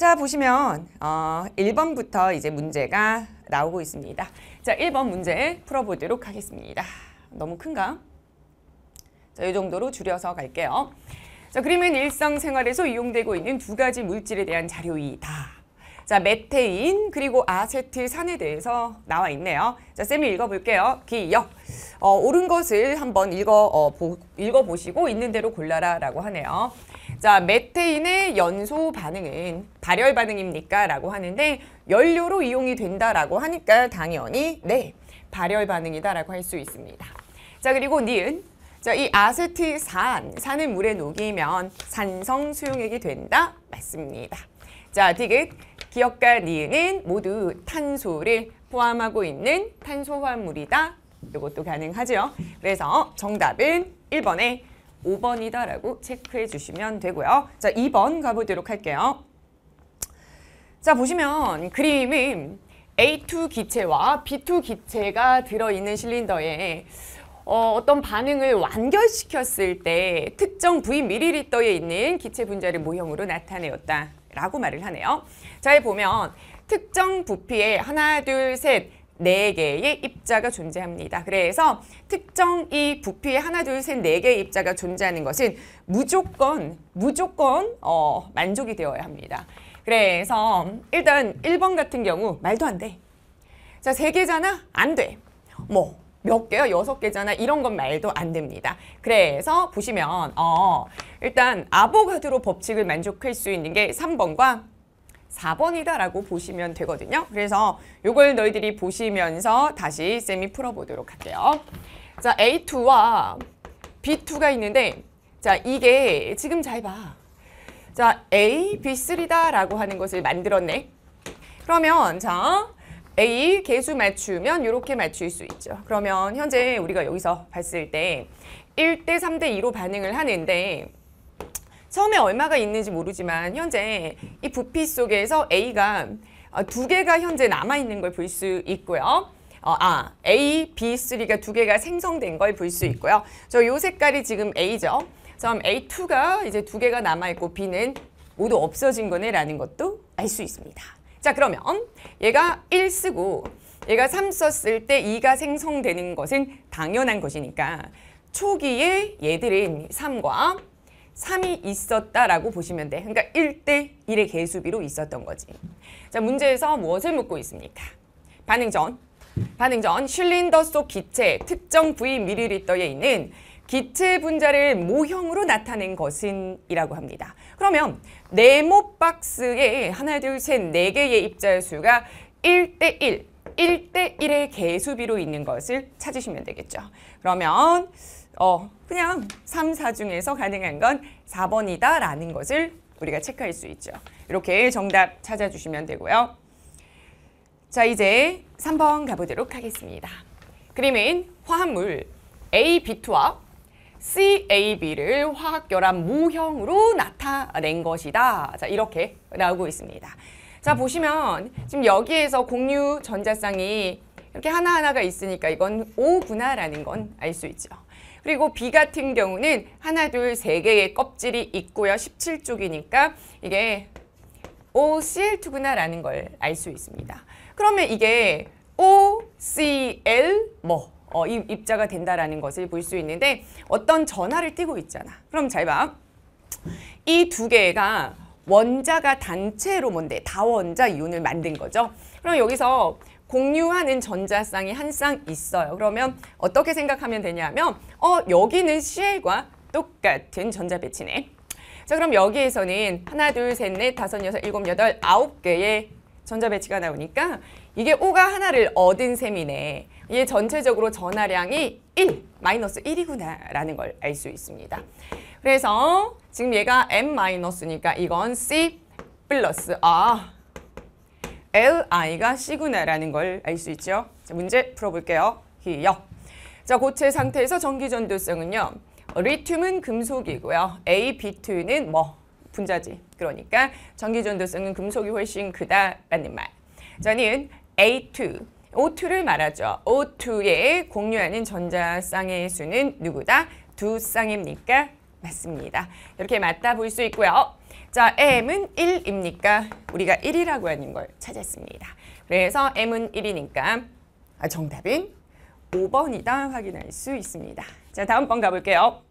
자 보시면 어, 1번부터 이제 문제가 나오고 있습니다. 자 1번 문제 풀어보도록 하겠습니다. 너무 큰가? 자, 이 정도로 줄여서 갈게요. 자, 그림은 일상생활에서 이용되고 있는 두 가지 물질에 대한 자료이다. 자, 메테인 그리고 아세틸산에 대해서 나와 있네요. 자, 쌤이 읽어볼게요. 기억. 어, 옳은 것을 한번 읽어, 어, 보, 읽어보시고 있는 대로 골라라 라고 하네요. 자, 메테인의 연소 반응은 발열 반응입니까? 라고 하는데 연료로 이용이 된다라고 하니까 당연히 네, 발열 반응이다라고 할 수 있습니다. 자, 그리고 니은. 자, 이 아세틸산, 산을 물에 녹이면 산성 수용액이 된다. 맞습니다. 자, 디귿. 기억과 니은 은 모두 탄소를 포함하고 있는 탄소화물이다. 합 이것도 가능하죠. 그래서 정답은 1번에 5번이다라고 체크해 주시면 되고요. 자, 2번 가보도록 할게요. 자, 보시면 그림이 A2 기체와 B2 기체가 들어있는 실린더에 어, 떤 반응을 완결시켰을 때 특정 부위 밀리리터에 있는 기체 분자를 모형으로 나타내었다라고 말을 하네요. 자, 보면 특정 부피에 하나, 둘, 셋, 네개의 입자가 존재합니다. 그래서 특정 이 부피에 하나, 둘, 셋, 네개의 입자가 존재하는 것은 무조건, 무조건 어, 만족이 되어야 합니다. 그래서 일단 일 번 같은 경우 말도 안 돼. 자, 세개잖아안 돼. 뭐, 몇 개요? 여섯 개잖아. 이런 건 말도 안 됩니다. 그래서 보시면 어, 일단 아보가드로 법칙을 만족할 수 있는 게 삼번과 4번이다라고 보시면 되거든요. 그래서 이걸 너희들이 보시면서 다시 쌤이 풀어보도록 할게요. 자, A2와 B2가 있는데 자, 이게 지금 잘 봐. 자, A, B3다라고 하는 것을 만들었네. 그러면 자, A 개수 맞추면 이렇게 맞출 수 있죠. 그러면 현재 우리가 여기서 봤을 때 1대 3대 2로 반응을 하는데 처음에 얼마가 있는지 모르지만 현재 이 부피 속에서 A가 어, 두 개가 현재 남아있는 걸 볼 수 있고요. 어, 아, A, B3가 두 개가 생성된 걸 볼 수 있고요. 저 요 색깔이 지금 A죠. 그럼 A2가 이제 두 개가 남아있고 B는 모두 없어진 거네라는 것도 알 수 있습니다. 자, 그러면 얘가 1 쓰고 얘가 3 썼을 때 2가 생성되는 것은 당연한 것이니까 초기에 얘들은 3과 3이 있었다라고 보시면 돼. 그러니까 1대1의 개수비로 있었던 거지. 자, 문제에서 무엇을 묻고 있습니까? 반응 전. 반응 전 실린더 속 기체 특정 부위 밀리리터에 있는 기체 분자를 모형으로 나타낸 것은 이라고 합니다. 그러면 네모 박스에 하나, 둘, 셋, 네 개의 입자 수가 1대1 1대1의 개수비로 있는 것을 찾으시면 되겠죠. 그러면 어 그냥 3, 4 중에서 가능한 건 4번이다 라는 것을 우리가 체크할 수 있죠. 이렇게 정답 찾아주시면 되고요. 자 이제 3번 가보도록 하겠습니다. 그림은 화합물 AB2와 CAB를 화학결합 무형으로 나타낸 것이다. 자 이렇게 나오고 있습니다. 자 보시면 지금 여기에서 공유 전자쌍이 이렇게 하나하나가 있으니까 이건 오구나라는건 알 수 있죠. 그리고 B 같은 경우는 하나, 둘, 세 개의 껍질이 있고요. 17쪽이니까 이게 OCl2구나라는 걸 알 수 있습니다. 그러면 이게 OCl 뭐 어, 이 입자가 된다라는 것을 볼 수 있는데 어떤 전화를 띄고 있잖아. 그럼 잘 봐. 이 두 개가 원자가 단체로 뭔데 다원자 이온을 만든 거죠. 그럼 여기서 공유하는 전자쌍이 한 쌍 있어요. 그러면 어떻게 생각하면 되냐면 어 여기는 CL과 똑같은 전자 배치네. 자 그럼 여기에서는 하나 둘셋넷 다섯 여섯 일곱 여덟 아홉 개의 전자 배치가 나오니까 이게 오가 하나를 얻은 셈이네. 이게 전체적으로 전하량이 일 마이너스 일이구나 라는 걸 알 수 있습니다. 그래서 지금 얘가 M 마이너스니까 이건 C 플러스 아 LI가 C구나라는 걸 알 수 있죠. 자, 문제 풀어볼게요. 히억 자, 고체 상태에서 전기 전도성은요. 리튬은 금속이고요. AB2는 뭐? 분자지. 그러니까 전기 전도성은 금속이 훨씬 크다라는 말. 자는 A2, O2를 말하죠. O2에 공유하는 전자쌍의 수는 누구다? 두 쌍입니까? 맞습니다. 이렇게 맞다 볼 수 있고요. 자, M은 1입니까? 우리가 1이라고 하는 걸 찾았습니다. 그래서 M은 1이니까 아, 정답은 5번이다 확인할 수 있습니다. 자, 다음 번 가볼게요.